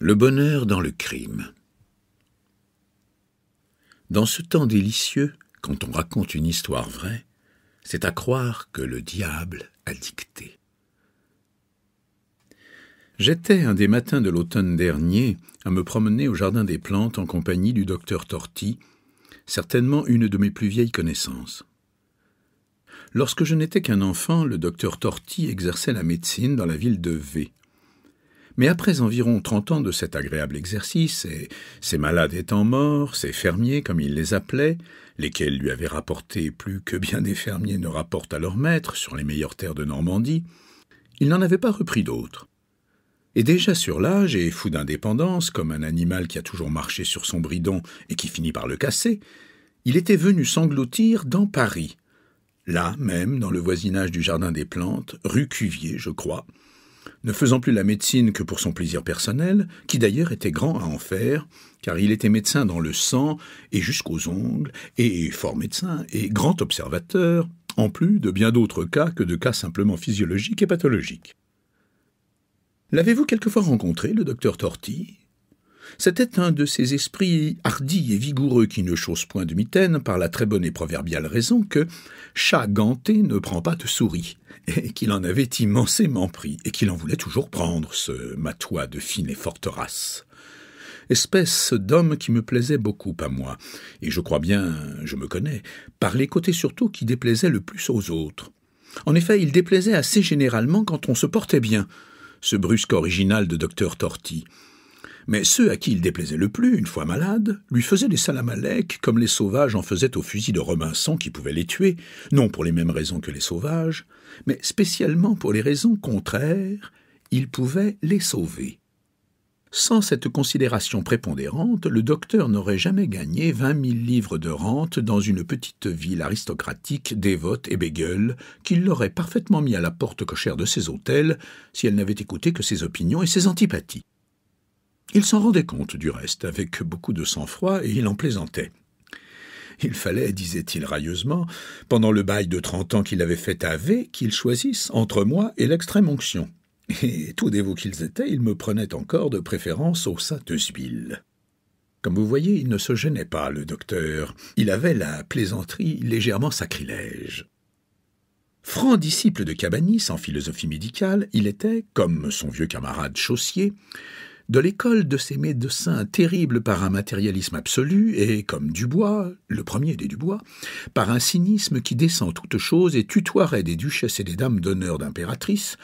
Le bonheur dans le crime. Dans ce temps délicieux, quand on raconte une histoire vraie, c'est à croire que le diable a dicté. J'étais un des matins de l'automne dernier à me promener au jardin des plantes en compagnie du docteur Torti, certainement une de mes plus vieilles connaissances. Lorsque je n'étais qu'un enfant, le docteur Torti exerçait la médecine dans la ville de V mais après environ trente ans de cet agréable exercice, et ses malades étant morts, ses fermiers, comme il les appelait, lesquels lui avaient rapporté plus que bien des fermiers ne rapportent à leur maître sur les meilleures terres de Normandie, il n'en avait pas repris d'autres. Et déjà sur l'âge, et fou d'indépendance, comme un animal qui a toujours marché sur son bridon et qui finit par le casser, il était venu s'engloutir dans Paris, là même, dans le voisinage du Jardin des Plantes, rue Cuvier, je crois, ne faisant plus la médecine que pour son plaisir personnel, qui d'ailleurs était grand à en faire, car il était médecin dans le sang et jusqu'aux ongles, et fort médecin et grand observateur, en plus de bien d'autres cas que de cas simplement physiologiques et pathologiques. L'avez-vous quelquefois rencontré, le docteur Torti c'était un de ces esprits hardis et vigoureux qui ne chaussent point de mitaine par la très bonne et proverbiale raison que chat ganté ne prend pas de souris, et qu'il en avait immensément pris, et qu'il en voulait toujours prendre, ce matois de fine et forte race. Espèce d'homme qui me plaisait beaucoup à moi, et je crois bien, je me connais, par les côtés surtout qui déplaisaient le plus aux autres. En effet, il déplaisait assez généralement quand on se portait bien, ce brusque original de docteur Torty. Mais ceux à qui il déplaisait le plus, une fois malade, lui faisaient des salamalecs comme les sauvages en faisaient au fusil de Robinson qui pouvait les tuer, non pour les mêmes raisons que les sauvages, mais spécialement pour les raisons contraires, il pouvait les sauver. Sans cette considération prépondérante, le docteur n'aurait jamais gagné vingt mille livres de rente dans une petite ville aristocratique, dévote et bégueule, qu'il l'aurait parfaitement mis à la porte cochère de ses hôtels si elle n'avait écouté que ses opinions et ses antipathies. Il s'en rendait compte, du reste, avec beaucoup de sang-froid, et il en plaisantait. Il fallait, disait-il railleusement, pendant le bail de trente ans qu'il avait fait à V, qu'il choisisse entre moi et l'extrême onction. Et tout dévot qu'ils étaient, ils me prenaient encore de préférence au saintes Comme vous voyez, il ne se gênait pas, le docteur. Il avait la plaisanterie légèrement sacrilège. Franc disciple de Cabanis en philosophie médicale, il était, comme son vieux camarade Chaussier, de l'école de ces médecins terribles par un matérialisme absolu et, comme Dubois, le premier des Dubois, par un cynisme qui descend toute chose et tutoierait des duchesses et des dames d'honneur d'impératrices